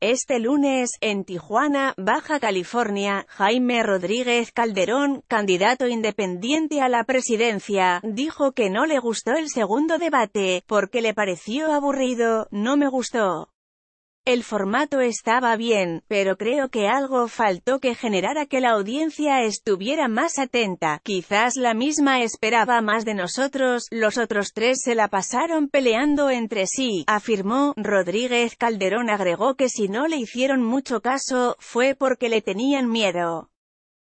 Este lunes, en Tijuana, Baja California, Jaime Rodríguez Calderón, candidato independiente a la presidencia, dijo que no le gustó el segundo debate, porque le pareció aburrido, no me gustó. El formato estaba bien, pero creo que algo faltó que generara que la audiencia estuviera más atenta. Quizás la misma esperaba más de nosotros, los otros tres se la pasaron peleando entre sí, afirmó. Rodríguez Calderón agregó que si no le hicieron mucho caso, fue porque le tenían miedo.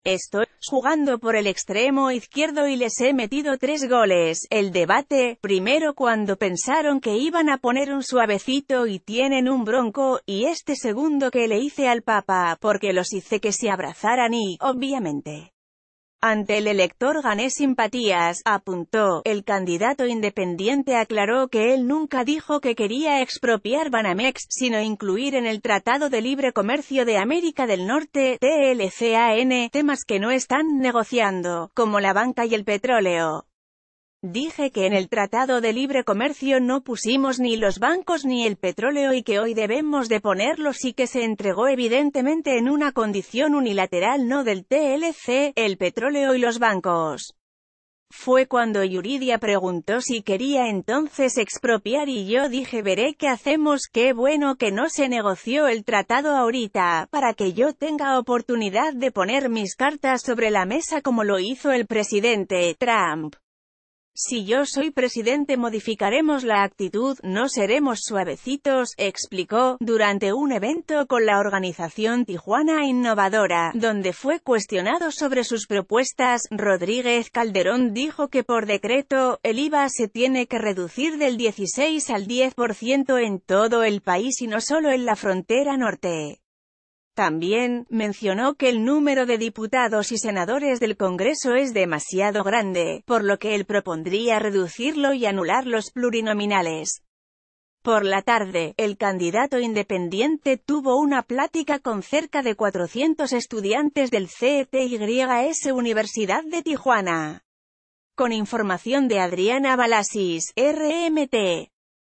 Estoy jugando por el extremo izquierdo y les he metido tres goles. El debate, primero cuando pensaron que iban a poner un suavecito y tienen un bronco, y este segundo que le hice al Papa, porque los hice que se abrazaran y, obviamente, ante el elector gané simpatías, apuntó. El candidato independiente aclaró que él nunca dijo que quería expropiar Banamex, sino incluir en el Tratado de Libre Comercio de América del Norte, TLCAN, temas que no están negociando, como la banca y el petróleo. Dije que en el Tratado de Libre Comercio no pusimos ni los bancos ni el petróleo y que hoy debemos de ponerlos y que se entregó evidentemente en una condición unilateral no del TLC, el petróleo y los bancos. Fue cuando Yuridia preguntó si quería entonces expropiar y yo dije veré qué hacemos, qué bueno que no se negoció el tratado ahorita, para que yo tenga oportunidad de poner mis cartas sobre la mesa como lo hizo el presidente Trump. Si yo soy presidente modificaremos la actitud, no seremos suavecitos, explicó, durante un evento con la organización Tijuana Innovadora, donde fue cuestionado sobre sus propuestas, Rodríguez Calderón dijo que por decreto, el IVA se tiene que reducir del 16 al 10% en todo el país y no solo en la frontera norte. También, mencionó que el número de diputados y senadores del Congreso es demasiado grande, por lo que él propondría reducirlo y anular los plurinominales. Por la tarde, el candidato independiente tuvo una plática con cerca de 400 estudiantes del CETYS Universidad de Tijuana. Con información de Adriana Balasis, RMT.